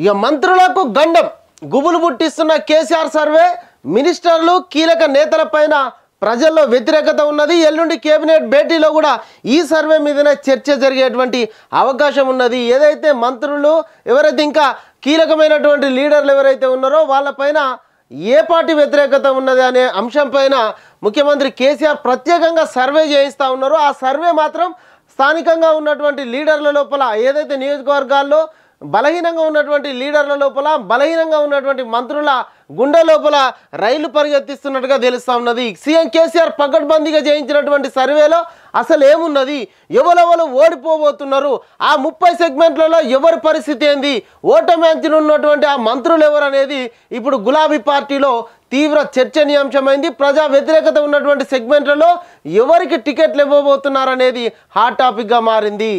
ఇక మంత్రులకు గండం గుబులు పుట్టిస్తున్న కేసీఆర్ సర్వే మినిస్టర్లు కీలక నేతల పైన ప్రజల్లో వ్యతిరేకత ఉన్నది ఎల్లుండి కేబినెట్ భేటీలో కూడా ఈ సర్వే మీదనే చర్చ జరిగేటువంటి అవకాశం ఉన్నది ఏదైతే మంత్రులు ఎవరైతే ఇంకా కీలకమైనటువంటి లీడర్లు ఎవరైతే ఉన్నారో వాళ్ళపైన ఏ పార్టీ వ్యతిరేకత ఉన్నది అనే అంశంపైన ముఖ్యమంత్రి కేసీఆర్ ప్రత్యేకంగా సర్వే చేయిస్తూ ఉన్నారో ఆ సర్వే మాత్రం స్థానికంగా ఉన్నటువంటి లీడర్ల లోపల ఏదైతే నియోజకవర్గాల్లో బలహీనంగా ఉన్నటువంటి లీడర్ల లోపల బలహీనంగా ఉన్నటువంటి మంత్రుల గుండె లోపల రైలు పరిగెత్తిస్తున్నట్టుగా తెలుస్తా ఉన్నది సీఎం కేసీఆర్ పకడ్బందీగా చేయించినటువంటి సర్వేలో అసలు ఏమున్నది ఎవరెవరు ఓడిపోబోతున్నారు ఆ ముప్పై సెగ్మెంట్లలో ఎవరి పరిస్థితి ఏంది ఓటమి ఉన్నటువంటి ఆ మంత్రులు ఎవరు అనేది ఇప్పుడు గులాబీ పార్టీలో తీవ్ర చర్చనీయాంశమైంది ప్రజా వ్యతిరేకత ఉన్నటువంటి సెగ్మెంట్లలో ఎవరికి టికెట్లు ఇవ్వబోతున్నారనేది హాట్ టాపిక్గా మారింది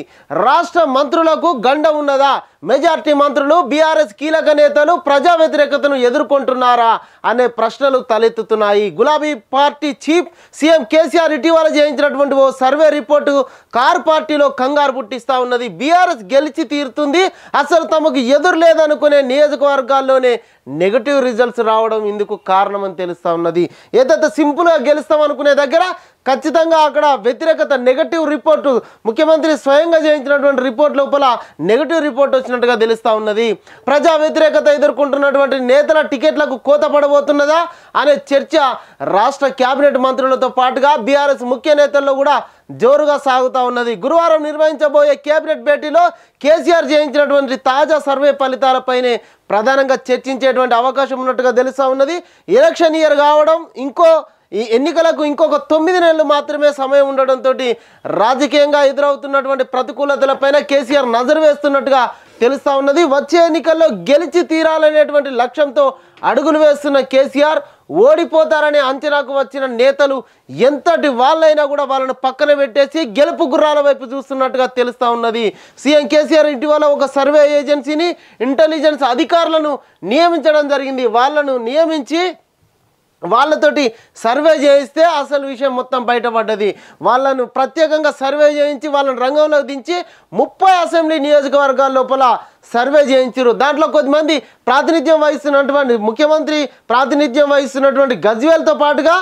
రాష్ట్ర మంత్రులకు గండ ఉన్నదా మెజార్టీ మంత్రులు బీఆర్ఎస్ కీలక నేతలు ప్రజా వ్యతిరేకతను ఎదుర్కొంటున్నారు ఉన్నారా అనే ప్రశ్నలు తలెత్తుతున్నాయి గులాబీ పార్టీ చీఫ్ సీఎం కేసీఆర్ ఇటీవల చేయించినటువంటి ఓ సర్వే రిపోర్టు కార్ పార్టీలో కంగారు పుట్టిస్తూ ఉన్నది బీఆర్ఎస్ గెలిచి తీరుతుంది అసలు తమకు ఎదురు లేదనుకునే నియోజకవర్గాల్లోనే నెగటివ్ రిజల్ట్స్ రావడం ఇందుకు కారణమని తెలుస్తూ ఉన్నది ఏదైతే సింపుల్గా గెలుస్తాం అనుకునే దగ్గర ఖచ్చితంగా అక్కడ వ్యతిరేకత నెగటివ్ రిపోర్టు ముఖ్యమంత్రి స్వయంగా చేయించినటువంటి రిపోర్ట్ లోపల నెగటివ్ రిపోర్ట్ వచ్చినట్టుగా తెలుస్తూ ఉన్నది ప్రజా వ్యతిరేకత ఎదుర్కొంటున్నటువంటి నేతల టికెట్లకు కోత పడబోతున్నదా అనే చర్చ రాష్ట్ర కేబినెట్ మంత్రులతో పాటుగా బీఆర్ఎస్ ముఖ్య నేతల్లో కూడా జోరుగా సాగుతూ ఉన్నది గురువారం నిర్వహించబోయే కేబినెట్ భేటీలో కేసీఆర్ చేయించినటువంటి తాజా సర్వే ఫలితాలపైనే ప్రధానంగా చర్చించేటువంటి అవకాశం ఉన్నట్టుగా తెలుస్తూ ఉన్నది ఎలక్షన్ ఇయర్ కావడం ఇంకో ఈ ఎన్నికలకు ఇంకొక తొమ్మిది నెలలు మాత్రమే సమయం ఉండడంతో రాజకీయంగా ఎదురవుతున్నటువంటి ప్రతికూలతలపైన కేసీఆర్ నజరు వేస్తున్నట్టుగా తెలుస్తా ఉన్నది వచ్చే ఎన్నికల్లో గెలిచి తీరాలనేటువంటి లక్ష్యంతో అడుగులు వేస్తున్న కేసీఆర్ ఓడిపోతారనే అంచనాకు వచ్చిన నేతలు ఎంతటి వాళ్ళైనా కూడా వాళ్ళను పక్కన పెట్టేసి గెలుపు గుర్రాల వైపు చూస్తున్నట్టుగా తెలుస్తూ ఉన్నది సీఎం కేసీఆర్ ఇటీవల ఒక సర్వే ఏజెన్సీని ఇంటెలిజెన్స్ అధికారులను నియమించడం జరిగింది వాళ్ళను నియమించి వాళ్ళతోటి సర్వే చేయిస్తే అసలు విషయం మొత్తం బయటపడ్డది వాళ్ళను ప్రత్యేకంగా సర్వే చేయించి వాళ్ళని రంగంలో దించి ముప్పై అసెంబ్లీ నియోజకవర్గాల లోపల సర్వే చేయించారు దాంట్లో కొద్దిమంది ప్రాతినిధ్యం వహిస్తున్నటువంటి ముఖ్యమంత్రి ప్రాతినిధ్యం వహిస్తున్నటువంటి గజ్వేల్తో పాటుగా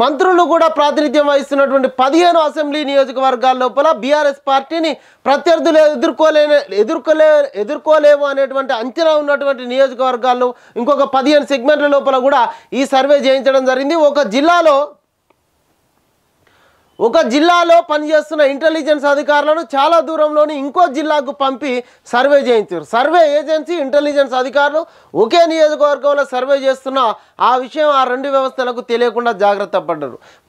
మంత్రులు కూడా ప్రాతినిధ్యం వహిస్తున్నటువంటి పదిహేను అసెంబ్లీ నియోజకవర్గాల లోపల బీఆర్ఎస్ పార్టీని ప్రత్యర్థులు ఎదుర్కోలే ఎదుర్కోలే ఎదుర్కోలేము అనేటువంటి అంచనా ఉన్నటువంటి నియోజకవర్గాల్లో ఇంకొక పదిహేను సెగ్మెంట్ల లోపల కూడా ఈ సర్వే చేయించడం జరిగింది ఒక జిల్లాలో ఒక జిల్లాలో పనిచేస్తున్న ఇంటెలిజెన్స్ అధికారులను చాలా దూరంలోని ఇంకో జిల్లాకు పంపి సర్వే చేయించారు సర్వే ఏజెన్సీ ఇంటెలిజెన్స్ అధికారులు ఒకే నియోజకవర్గంలో సర్వే చేస్తున్న ఆ విషయం ఆ రెండు వ్యవస్థలకు తెలియకుండా జాగ్రత్త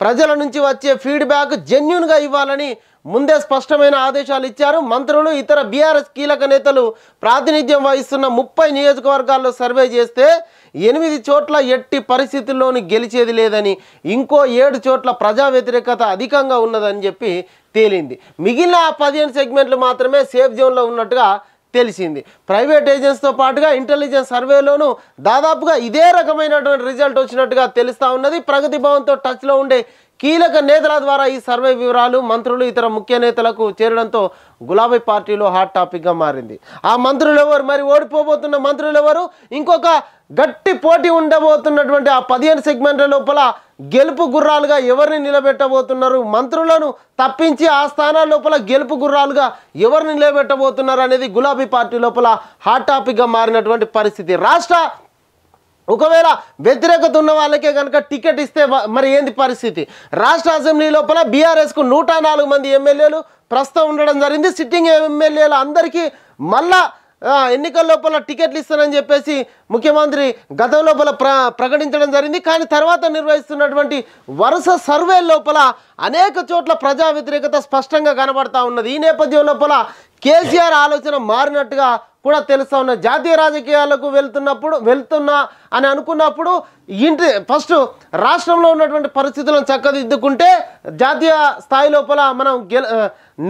ప్రజల నుంచి వచ్చే ఫీడ్బ్యాక్ జెన్యున్గా ఇవ్వాలని ముందే స్పష్టమైన ఆదేశాలు ఇచ్చారు మంత్రులు ఇతర బీఆర్ఎస్ కీలక నేతలు ప్రాతినిధ్యం వహిస్తున్న ముప్పై నియోజకవర్గాల్లో సర్వే చేస్తే ఎనిమిది చోట్ల ఎట్టి పరిస్థితుల్లోని గెలిచేది లేదని ఇంకో ఏడు చోట్ల ప్రజా వ్యతిరేకత అధికంగా ఉన్నదని చెప్పి తేలింది మిగిలిన ఆ పదిహేను సెగ్మెంట్లు మాత్రమే సేఫ్ జోన్లో ఉన్నట్టుగా తెలిసింది ప్రైవేట్ ఏజెన్సీతో పాటుగా ఇంటెలిజెన్స్ సర్వేలోనూ దాదాపుగా ఇదే రకమైనటువంటి రిజల్ట్ వచ్చినట్టుగా తెలుస్తూ ఉన్నది ప్రగతి భవన్తో టచ్లో ఉండే కీలక నేతల ద్వారా ఈ సర్వే వివరాలు మంత్రులు ఇతర ముఖ్య నేతలకు చేరడంతో గులాబీ పార్టీలో హాట్ టాపిక్గా మారింది ఆ మంత్రులు ఎవరు మరి ఓడిపోబోతున్న మంత్రులు ఎవరు ఇంకొక గట్టి పోటీ ఉండబోతున్నటువంటి ఆ పదిహేను సెగ్మెంట్ల లోపల గెలుపు గుర్రాలుగా ఎవరిని నిలబెట్టబోతున్నారు మంత్రులను తప్పించి ఆ స్థానాల లోపల గెలుపు గుర్రాలుగా ఎవరిని నిలబెట్టబోతున్నారు అనేది గులాబీ పార్టీ లోపల హాట్ టాపిక్గా మారినటువంటి పరిస్థితి రాష్ట్ర ఒకవేళ వ్యతిరేకత ఉన్న వాళ్ళకే కనుక టికెట్ ఇస్తే మరి ఏంది పరిస్థితి రాష్ట్ర అసెంబ్లీ లోపల బీఆర్ఎస్కు నూట నాలుగు మంది ఎమ్మెల్యేలు ప్రస్తుతం ఉండడం జరిగింది సిట్టింగ్ ఎమ్మెల్యేలు అందరికీ మళ్ళా ఎన్నికల లోపల టికెట్లు ఇస్తానని చెప్పేసి ముఖ్యమంత్రి గతం లోపల ప్ర ప్రకటించడం జరిగింది కానీ తర్వాత నిర్వహిస్తున్నటువంటి వరుస సర్వే లోపల అనేక చోట్ల ప్రజా వ్యతిరేకత స్పష్టంగా కనబడతా ఉన్నది ఈ నేపథ్యం లోపల కేసీఆర్ ఆలోచన మారినట్టుగా కూడా తెలుస్తూ ఉన్నాయి జాతీయ రాజకీయాలకు వెళ్తున్నప్పుడు వెళ్తున్నా అని అనుకున్నప్పుడు ఇంటి ఫస్ట్ రాష్ట్రంలో ఉన్నటువంటి పరిస్థితులను చక్కదిద్దుకుంటే జాతీయ స్థాయి లోపల మనం గెల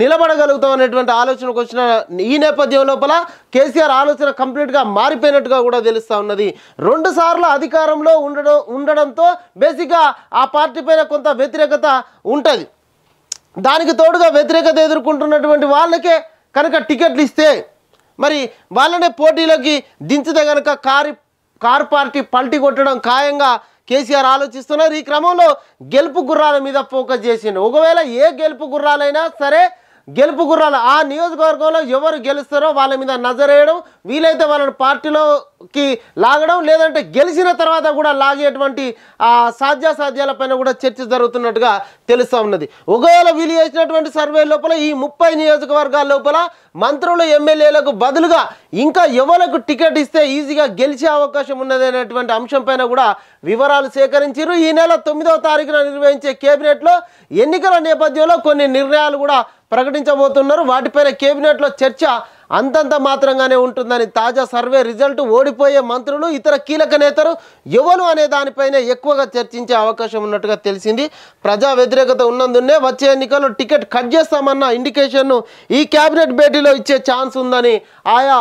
నిలబడగలుగుతాం అనేటువంటి ఆలోచనకు వచ్చిన ఈ నేపథ్యం లోపల కేసీఆర్ ఆలోచన కంప్లీట్గా మారిపోయినట్టుగా కూడా తెలుస్తూ ఉన్నది రెండు సార్లు అధికారంలో ఉండడం ఉండడంతో బేసిక్గా ఆ పార్టీ పైన కొంత వ్యతిరేకత ఉంటుంది దానికి తోడుగా వ్యతిరేకత ఎదుర్కొంటున్నటువంటి వాళ్ళకే కనుక టికెట్లు ఇస్తే మరి వాళ్ళనే పోటీలోకి దించితే కనుక కారు కార్ పార్టీ పల్టీ కొట్టడం ఖాయంగా కేసీఆర్ ఆలోచిస్తున్నారు ఈ క్రమంలో గెలుపు గుర్రాల మీద ఫోకస్ చేసిండు ఒకవేళ ఏ గెలుపు గుర్రాలైనా సరే గెలుపు గుర్రాలు ఆ నియోజకవర్గంలో ఎవరు గెలుస్తారో వాళ్ళ మీద నజరేయడం వీలైతే వాళ్ళని పార్టీలో కి లాగడం లేదంటే గెలిచిన తర్వాత కూడా లాగేటువంటి సాధ్యాసాధ్యాల పైన కూడా చర్చ జరుగుతున్నట్టుగా తెలుస్తూ ఉన్నది ఒకవేళ వీలు చేసినటువంటి సర్వే లోపల ఈ ముప్పై నియోజకవర్గాల లోపల మంత్రులు ఎమ్మెల్యేలకు బదులుగా ఇంకా ఎవరికి టికెట్ ఇస్తే ఈజీగా గెలిచే అవకాశం ఉన్నది అనేటువంటి అంశంపైన కూడా వివరాలు సేకరించారు ఈ నెల తొమ్మిదవ తారీఖున నిర్వహించే కేబినెట్లో ఎన్నికల నేపథ్యంలో కొన్ని నిర్ణయాలు కూడా ప్రకటించబోతున్నారు వాటిపైన కేబినెట్లో చర్చ అంతంత మాత్రంగానే ఉంటుందని తాజా సర్వే రిజల్ట్ ఓడిపోయే మంత్రులు ఇతర కీలక నేతలు ఎవరు అనే దానిపైన ఎక్కువగా చర్చించే అవకాశం ఉన్నట్టుగా తెలిసింది ప్రజా వ్యతిరేకత ఉన్నందునే వచ్చే ఎన్నికల్లో టికెట్ కట్ చేస్తామన్న ఇండికేషన్ను ఈ కేబినెట్ భేటీలో ఇచ్చే ఛాన్స్ ఉందని ఆయా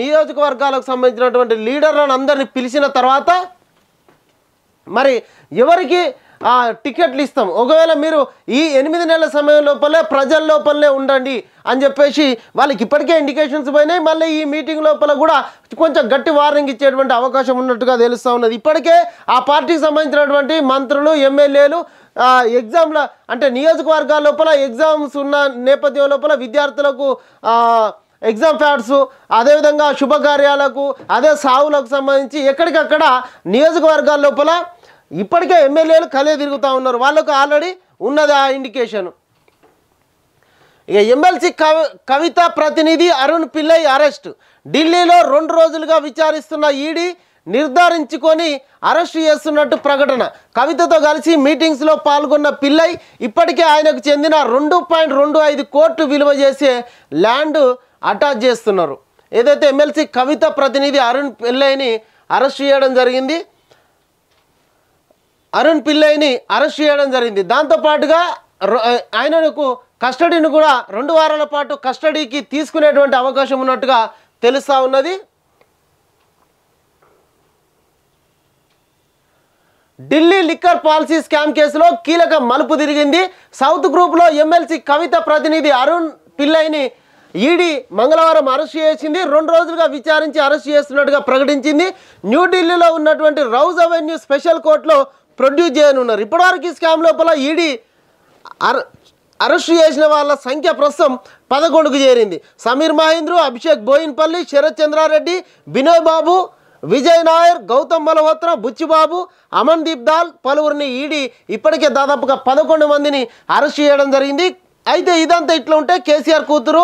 నియోజకవర్గాలకు సంబంధించినటువంటి లీడర్లను అందరినీ పిలిచిన తర్వాత మరి ఎవరికి టికెట్లు ఇస్తాం ఒకవేళ మీరు ఈ ఎనిమిది నెలల సమయం లోపలే ప్రజల లోపలనే ఉండండి అని చెప్పేసి వాళ్ళకి ఇప్పటికే ఇండికేషన్స్ పోయినాయి మళ్ళీ ఈ మీటింగ్ లోపల కూడా కొంచెం గట్టి వార్నింగ్ ఇచ్చేటువంటి అవకాశం ఉన్నట్టుగా తెలుస్తూ ఉన్నది ఇప్పటికే ఆ పార్టీకి సంబంధించినటువంటి మంత్రులు ఎమ్మెల్యేలు ఎగ్జామ్ల అంటే నియోజకవర్గాల లోపల ఎగ్జామ్స్ ఉన్న నేపథ్యం లోపల విద్యార్థులకు ఎగ్జామ్ ప్యాడ్స్ అదేవిధంగా శుభకార్యాలకు అదే సావులకు సంబంధించి ఎక్కడికక్కడ నియోజకవర్గాల లోపల ఇప్పటికే ఎమ్మెల్యేలు కలే తిరుగుతూ ఉన్నారు వాళ్ళకు ఆల్రెడీ ఉన్నది ఆ ఇండికేషన్ ఇక ఎమ్మెల్సీ కవి కవిత ప్రతినిధి అరుణ్ పిల్లై అరెస్ట్ ఢిల్లీలో రెండు రోజులుగా విచారిస్తున్న ఈడీ నిర్ధారించుకొని అరెస్ట్ చేస్తున్నట్టు ప్రకటన కవితతో కలిసి మీటింగ్స్లో పాల్గొన్న పిల్లై ఇప్పటికే ఆయనకు చెందిన రెండు పాయింట్ రెండు ఐదు కోట్లు విలువ చేసే ల్యాండ్ అటాచ్ చేస్తున్నారు ఏదైతే ఎమ్మెల్సీ కవిత ప్రతినిధి అరుణ్ పిల్లైని అరెస్ట్ చేయడం జరిగింది అరుణ్ పిల్లైని అరెస్ట్ చేయడం జరిగింది దాంతోపాటుగా ఆయనకు కస్టడీని కూడా రెండు వారాల పాటు కస్టడీకి తీసుకునేటువంటి అవకాశం ఉన్నట్టుగా తెలుస్తూ ఉన్నది ఢిల్లీ లిక్కర్ పాలసీ స్కామ్ కేసులో కీలక మలుపు తిరిగింది సౌత్ గ్రూప్లో ఎమ్మెల్సీ కవిత ప్రతినిధి అరుణ్ పిల్లైని ఈడీ మంగళవారం అరెస్ట్ చేసింది రెండు రోజులుగా విచారించి అరెస్ట్ చేస్తున్నట్టుగా ప్రకటించింది న్యూఢిల్లీలో ఉన్నటువంటి రౌజ్ అవెన్యూ స్పెషల్ కోర్టులో ప్రొడ్యూస్ చేయనున్నారు ఇప్పటివరకు ఈ స్కామ్ లోపల ఈడీ అరెస్టు చేసిన వాళ్ళ సంఖ్య ప్రస్తుతం పదకొండుకు చేరింది సమీర్ మహేంద్రు అభిషేక్ బోయిన్పల్లి శరత్ చంద్రారెడ్డి బినోయ్ బాబు విజయ్ నాయర్ గౌతమ్ మల్హోత్ర బుచ్చిబాబు అమన్దీప్ దాల్ పలువురిని ఈడీ ఇప్పటికే దాదాపుగా పదకొండు మందిని అరెస్ట్ చేయడం జరిగింది అయితే ఇదంతా ఇట్లా ఉంటే కేసీఆర్ కూతురు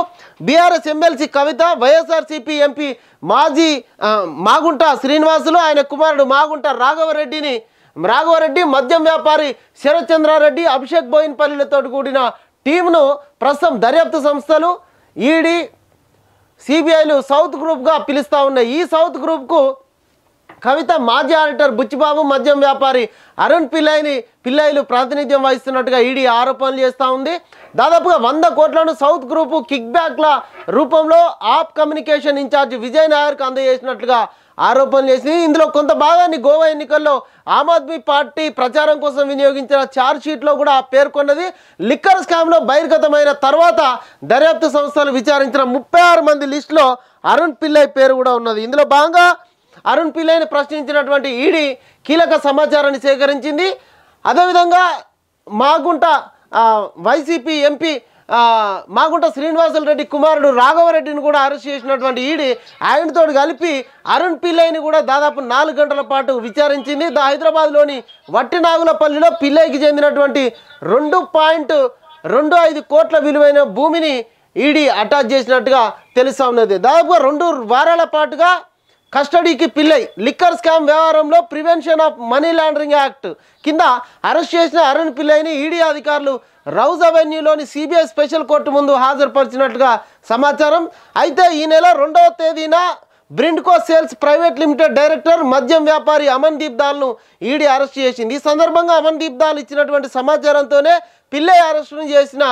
BRS MLC Kavitha YSRCP MP మాజీ మాగుంట శ్రీనివాసులు ఆయన కుమారుడు మాగుంట రాఘవరెడ్డిని రాఘవరెడ్డి మద్యం వ్యాపారి శరత్చంద్రారెడ్డి అభిషేక్ పల్లెలతో కూడిన టీంను ప్రస్తుతం దర్యాప్తు సంస్థలు ఈడీ సిబిఐలు సౌత్ గ్రూప్గా పిలుస్తూ ఉన్నాయి ఈ సౌత్ గ్రూప్కు కవిత మాజీ ఆడిటర్ బుచ్చిబాబు మద్యం వ్యాపారి అరుణ్ పిల్లైని పిల్లైలు ప్రాతినిధ్యం వహిస్తున్నట్టుగా ఈడీ ఆరోపణలు చేస్తూ ఉంది దాదాపుగా వంద కోట్లను సౌత్ గ్రూపు కిక్ బ్యాక్ల రూపంలో ఆప్ కమ్యూనికేషన్ ఇన్ఛార్జ్ విజయ్ నాయర్కు అందజేసినట్లుగా ఆరోపణలు చేసింది ఇందులో కొంత భాగాన్ని గోవా ఎన్నికల్లో ఆమ్ ఆద్మీ పార్టీ ప్రచారం కోసం వినియోగించిన ఛార్జ్ షీట్లో కూడా పేర్కొన్నది లిక్కర్ స్కామ్లో బహిర్గతమైన తర్వాత దర్యాప్తు సంస్థలు విచారించిన ముప్పై మంది లిస్టులో అరుణ్ పిల్లై పేరు కూడా ఉన్నది ఇందులో భాగంగా అరుణ్ పిల్లైని ప్రశ్నించినటువంటి ఈడీ కీలక సమాచారాన్ని సేకరించింది అదేవిధంగా మాగుంట వైసీపీ ఎంపీ మాగుంట రెడ్డి కుమారుడు రాఘవరెడ్డిని కూడా అరెస్ట్ చేసినటువంటి ఈడీ ఆయనతో కలిపి అరుణ్ పిల్లయ్యని కూడా దాదాపు నాలుగు గంటల పాటు విచారించింది హైదరాబాద్లోని వట్టినాగులపల్లిలో పిల్లయ్యకి చెందినటువంటి రెండు పాయింట్ రెండు ఐదు కోట్ల విలువైన భూమిని ఈడీ అటాచ్ చేసినట్టుగా తెలుస్తా ఉన్నది దాదాపుగా రెండు వారాల పాటుగా కస్టడీకి పిల్లై లిక్కర్ స్కామ్ వ్యవహారంలో prevention of money laundering act కింద అరెస్ట్ చేసిన అరుణ్ పిల్లైని ఈడీ అధికారులు రౌజ్ అవెన్యూలోని సిబిఐ స్పెషల్ కోర్టు ముందు హాజరుపరిచినట్టుగా సమాచారం అయితే ఈ నెల రెండవ తేదీన Brindco sales private limited director మద్యం వ్యాపారి దీప్ దాల్ను ఈడీ అరెస్ట్ చేసింది ఈ సందర్భంగా అమన్ దీప్ దాల్ ఇచ్చినటువంటి సమాచారంతోనే పిల్లై అరెస్టును చేసిన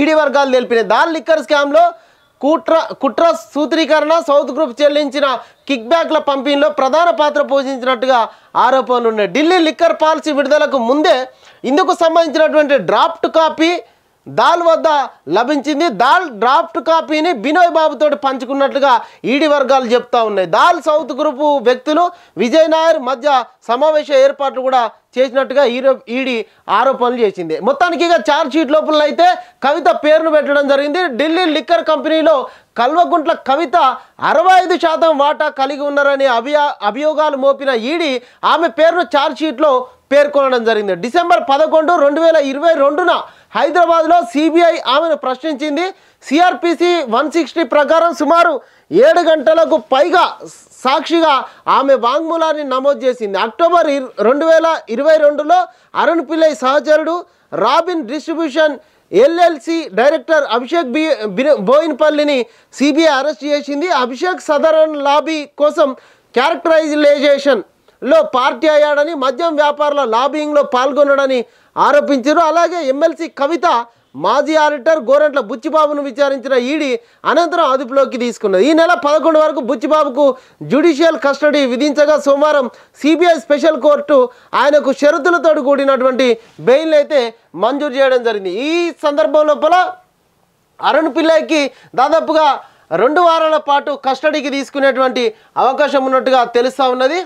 ఈడీ వర్గాలు తెలిపినాయి దాల్ లిక్కర్ స్కామ్లో కుట్ర కుట్ర సూత్రీకరణ సౌత్ గ్రూప్ చెల్లించిన కిక్ బ్యాక్ల పంపిణీలో ప్రధాన పాత్ర పోషించినట్టుగా ఆరోపణలు ఉన్నాయి ఢిల్లీ లిక్కర్ పాలసీ విడుదలకు ముందే ఇందుకు సంబంధించినటువంటి డ్రాఫ్ట్ కాపీ దాల్ వద్ద లభించింది దాల్ డ్రాఫ్ట్ కాపీని బినోయ్ బాబుతో పంచుకున్నట్లుగా ఈడీ వర్గాలు చెప్తా ఉన్నాయి దాల్ సౌత్ గ్రూపు వ్యక్తులు విజయ్ నాయర్ మధ్య సమావేశ ఏర్పాట్లు కూడా చేసినట్టుగా ఈడీ ఆరోపణలు చేసింది మొత్తానికి ఇక ఛార్జ్ షీట్ లోపల అయితే కవిత పేరును పెట్టడం జరిగింది ఢిల్లీ లిక్కర్ కంపెనీలో కల్వకుంట్ల కవిత అరవై ఐదు శాతం వాటా కలిగి ఉన్నారని అభియా అభియోగాలు మోపిన ఈడీ ఆమె పేరును ఛార్జ్ షీట్లో పేర్కొనడం జరిగింది డిసెంబర్ పదకొండు రెండు వేల ఇరవై రెండున హైదరాబాద్లో సిబిఐ ఆమెను ప్రశ్నించింది సిఆర్పిసి వన్ సిక్స్టీ ప్రకారం సుమారు ఏడు గంటలకు పైగా సాక్షిగా ఆమె వాంగ్మూలాన్ని నమోదు చేసింది అక్టోబర్ రెండు వేల ఇరవై రెండులో అరుణ్ పిల్లై సహచరుడు Robin distribution LLC director Abhishek B బోయిన్పల్లిని సిబిఐ అరెస్ట్ చేసింది అభిషేక్ సదరన్ లాబీ కోసం క్యారెక్టరైజేషన్ లో పార్టీ అయ్యాడని మద్యం వ్యాపారుల లాబింగ్లో పాల్గొన్నాడని ఆరోపించారు అలాగే ఎమ్మెల్సీ కవిత మాజీ ఆడిటర్ గోరంట్ల బుచ్చిబాబును విచారించిన ఈడీ అనంతరం అదుపులోకి తీసుకున్నది ఈ నెల పదకొండు వరకు బుచ్చిబాబుకు జ్యుడిషియల్ కస్టడీ విధించగా సోమవారం సిబిఐ స్పెషల్ కోర్టు ఆయనకు షరతులతో కూడినటువంటి బెయిల్ అయితే మంజూరు చేయడం జరిగింది ఈ సందర్భం లోపల అరుణ్ పిల్లయ్యకి దాదాపుగా రెండు వారాల పాటు కస్టడీకి తీసుకునేటువంటి అవకాశం ఉన్నట్టుగా తెలుస్తూ ఉన్నది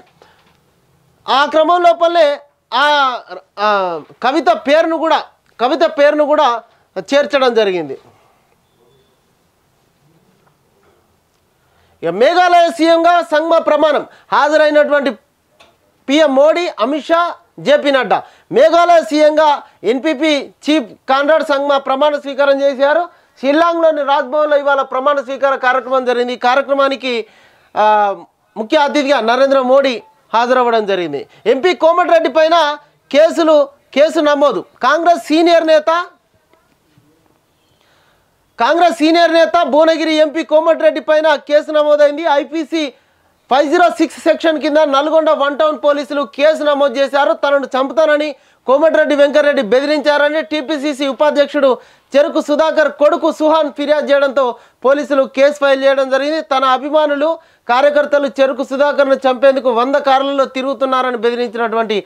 ఆ క్రమం లోపలే ఆ కవిత పేరును కూడా కవిత పేరును కూడా చేర్చడం జరిగింది ఇక మేఘాలయ సీఎంగా సంఘ ప్రమాణం హాజరైనటువంటి పిఎం మోడీ అమిత్ షా జేపీ నడ్డా మేఘాలయ సీఎంగా ఎన్పిపి చీఫ్ కాన్రాడ్ సంఘ ప్రమాణ స్వీకారం చేశారు షిల్లాంగ్లోని రాజ్భవన్లో ఇవాళ ప్రమాణ స్వీకార కార్యక్రమం జరిగింది ఈ కార్యక్రమానికి ముఖ్య అతిథిగా నరేంద్ర మోడీ హాజరవ్వడం జరిగింది ఎంపీ కోమటిరెడ్డి పైన కేసులు కేసు నమోదు కాంగ్రెస్ సీనియర్ నేత కాంగ్రెస్ సీనియర్ నేత భువనగిరి ఎంపీ కోమటిరెడ్డి పైన కేసు నమోదైంది IPC five zero six section కింద నల్గొండ వన్ టౌన్ పోలీసులు కేసు నమోదు చేశారు తనను చంపుతానని కోమటిరెడ్డి వెంకటరెడ్డి బెదిరించారని టీపీసీసీ ఉపాధ్యక్షుడు చెరుకు సుధాకర్ కొడుకు సుహాన్ ఫిర్యాదు చేయడంతో పోలీసులు కేసు ఫైల్ చేయడం జరిగింది తన అభిమానులు కార్యకర్తలు చెరుకు సుధాకర్ను చంపేందుకు వంద కార్లలో తిరుగుతున్నారని బెదిరించినటువంటి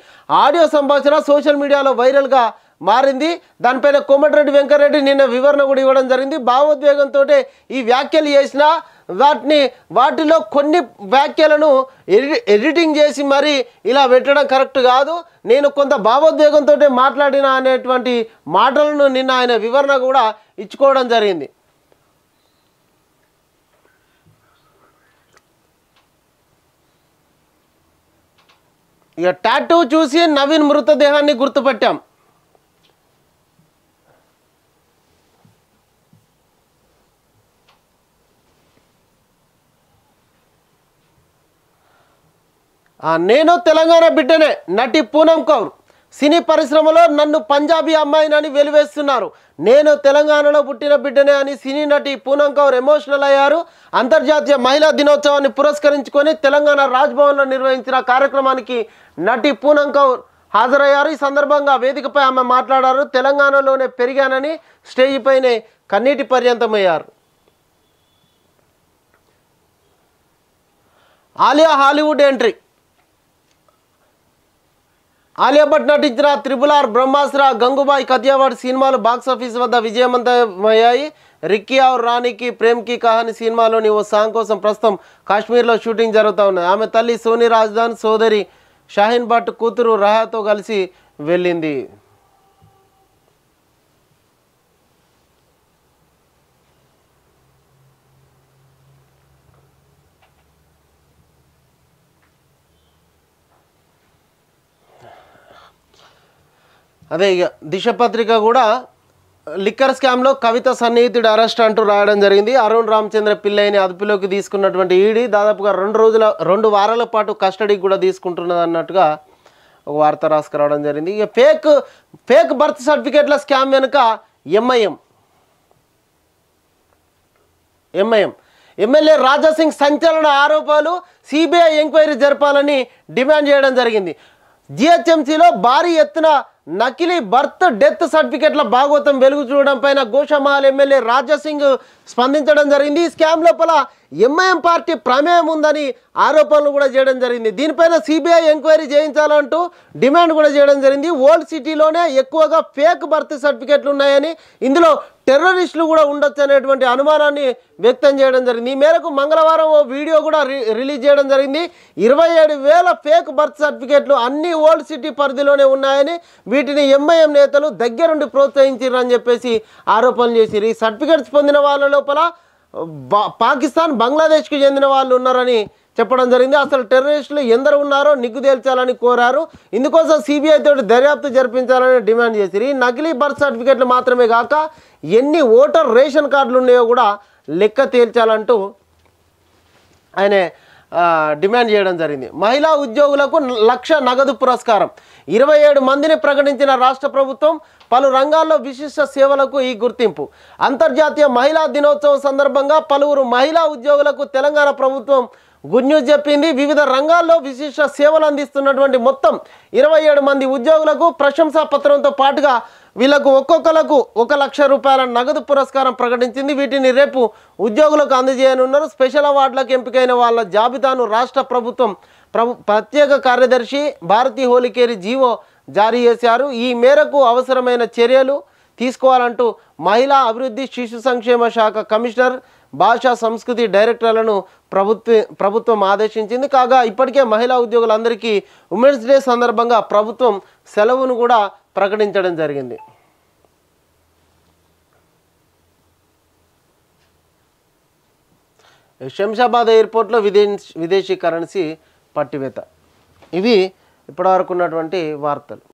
ఆడియో సంభాషణ సోషల్ మీడియాలో వైరల్గా మారింది దానిపైన కోమటిరెడ్డి వెంకటరెడ్డి నిన్న వివరణ కూడా ఇవ్వడం జరిగింది భావోద్వేగంతో ఈ వ్యాఖ్యలు చేసిన వాటిని వాటిలో కొన్ని వ్యాఖ్యలను ఎడి ఎడిటింగ్ చేసి మరి ఇలా పెట్టడం కరెక్ట్ కాదు నేను కొంత భావోద్వేగంతో మాట్లాడిన అనేటువంటి మాటలను నిన్న ఆయన వివరణ కూడా ఇచ్చుకోవడం జరిగింది ఇక టాటూ చూసి నవీన్ మృతదేహాన్ని గుర్తుపెట్టాం నేను తెలంగాణ బిడ్డనే నటి పూనం కౌర్ సినీ పరిశ్రమలో నన్ను పంజాబీ అమ్మాయినని వెలివేస్తున్నారు నేను తెలంగాణలో పుట్టిన బిడ్డనే అని సినీ నటి పూనం కౌర్ ఎమోషనల్ అయ్యారు అంతర్జాతీయ మహిళా దినోత్సవాన్ని పురస్కరించుకొని తెలంగాణ రాజ్భవన్లో నిర్వహించిన కార్యక్రమానికి నటి పూనం కౌర్ హాజరయ్యారు ఈ సందర్భంగా వేదికపై ఆమె మాట్లాడారు తెలంగాణలోనే పెరిగానని స్టేజ్ పైనే కన్నీటి పర్యంతమయ్యారు ఆలియా హాలీవుడ్ ఎంట్రీ ఆలియా భట్ నటించిన త్రిపుల్ ఆర్ బ్రహ్మాస్త్ర గంగుబాయ్ కథియావాడ్ సినిమాలు బాక్సాఫీస్ వద్ద విజయవంతమయ్యాయి రిక్కీ ఆర్ రాణికి ప్రేమ్కి కహాని సినిమాలోని ఓ సాంగ్ కోసం ప్రస్తుతం కాశ్మీర్లో షూటింగ్ జరుగుతూ ఉన్నది ఆమె తల్లి సోనీ రాజధాన్ సోదరి షాహీన్ భట్ కూతురు రహాతో కలిసి వెళ్ళింది అదే ఇక దిశ పత్రిక కూడా లిక్కర్ స్కామ్లో కవిత సన్నిహితుడు అరెస్ట్ అంటూ రాయడం జరిగింది అరుణ్ రామచంద్ర పిల్లయ్యని అదుపులోకి తీసుకున్నటువంటి ఈడీ దాదాపుగా రెండు రోజుల రెండు వారాల పాటు కస్టడీకి కూడా తీసుకుంటున్నది అన్నట్టుగా ఒక వార్త రాసుకురావడం జరిగింది ఇక ఫేక్ ఫేక్ బర్త్ సర్టిఫికేట్ల స్కామ్ వెనుక ఎంఐఎం ఎంఐఎం ఎమ్మెల్యే రాజాసింగ్ సంచలన ఆరోపాలు సిబిఐ ఎంక్వైరీ జరపాలని డిమాండ్ చేయడం జరిగింది జిహెచ్ఎంసీలో భారీ ఎత్తున నకిలీ బర్త్ డెత్ సర్టిఫికెట్ల భాగోతం వెలుగు చూడడం పైన గోషమాల్ ఎమ్మెల్యే రాజాసింగ్ స్పందించడం జరిగింది ఈ స్కామ్ లోపల ఎంఐఎం పార్టీ ప్రమేయం ఉందని ఆరోపణలు కూడా చేయడం జరిగింది దీనిపైన సిబిఐ ఎంక్వైరీ చేయించాలంటూ డిమాండ్ కూడా చేయడం జరిగింది ఓల్డ్ సిటీలోనే ఎక్కువగా ఫేక్ బర్త్ సర్టిఫికేట్లు ఉన్నాయని ఇందులో టెర్రరిస్టులు కూడా ఉండొచ్చు అనేటువంటి అనుమానాన్ని వ్యక్తం చేయడం జరిగింది ఈ మేరకు మంగళవారం ఓ వీడియో కూడా రిలీజ్ చేయడం జరిగింది ఇరవై ఏడు వేల ఫేక్ బర్త్ సర్టిఫికేట్లు అన్ని ఓల్డ్ సిటీ పరిధిలోనే ఉన్నాయని వీటిని ఎంఐఎం నేతలు దగ్గరుండి ప్రోత్సహించారని చెప్పేసి ఆరోపణలు చేసిరు ఈ సర్టిఫికేట్స్ పొందిన వాళ్ళ లోపల పాకిస్తాన్ బంగ్లాదేశ్కి చెందిన వాళ్ళు ఉన్నారని చెప్పడం జరిగింది అసలు టెర్రరిస్టులు ఎందరు ఉన్నారో నిగ్గు తేల్చాలని కోరారు ఇందుకోసం సిబిఐ తోటి దర్యాప్తు జరిపించాలని డిమాండ్ చేసిరి ఈ నకిలీ బర్త్ సర్టిఫికెట్లు మాత్రమే కాక ఎన్ని ఓటర్ రేషన్ కార్డులు ఉన్నాయో కూడా లెక్క తేల్చాలంటూ ఆయనే డిమాండ్ చేయడం జరిగింది మహిళా ఉద్యోగులకు లక్ష నగదు పురస్కారం ఇరవై ఏడు మందిని ప్రకటించిన రాష్ట్ర ప్రభుత్వం పలు రంగాల్లో విశిష్ట సేవలకు ఈ గుర్తింపు అంతర్జాతీయ మహిళా దినోత్సవం సందర్భంగా పలువురు మహిళా ఉద్యోగులకు తెలంగాణ ప్రభుత్వం గుడ్ న్యూస్ చెప్పింది వివిధ రంగాల్లో విశిష్ట సేవలు అందిస్తున్నటువంటి మొత్తం ఇరవై ఏడు మంది ఉద్యోగులకు ప్రశంసా పత్రంతో పాటుగా వీళ్లకు ఒక్కొక్కలకు ఒక లక్ష రూపాయల నగదు పురస్కారం ప్రకటించింది వీటిని రేపు ఉద్యోగులకు అందజేయనున్నారు స్పెషల్ అవార్డులకు ఎంపికైన వాళ్ళ జాబితాను రాష్ట్ర ప్రభుత్వం ప్రభు ప్రత్యేక కార్యదర్శి భారతీ హోలికేరి జీవో జారీ చేశారు ఈ మేరకు అవసరమైన చర్యలు తీసుకోవాలంటూ మహిళా అభివృద్ధి శిశు సంక్షేమ శాఖ కమిషనర్ భాషా సంస్కృతి డైరెక్టర్లను ప్రభుత్వ ప్రభుత్వం ఆదేశించింది కాగా ఇప్పటికే మహిళా ఉద్యోగులందరికీ ఉమెన్స్ డే సందర్భంగా ప్రభుత్వం సెలవును కూడా ప్రకటించడం జరిగింది శంషాబాద్ ఎయిర్పోర్ట్లో విదేశీ విదేశీ కరెన్సీ పట్టివేత ఇవి ఇప్పటివరకు ఉన్నటువంటి వార్తలు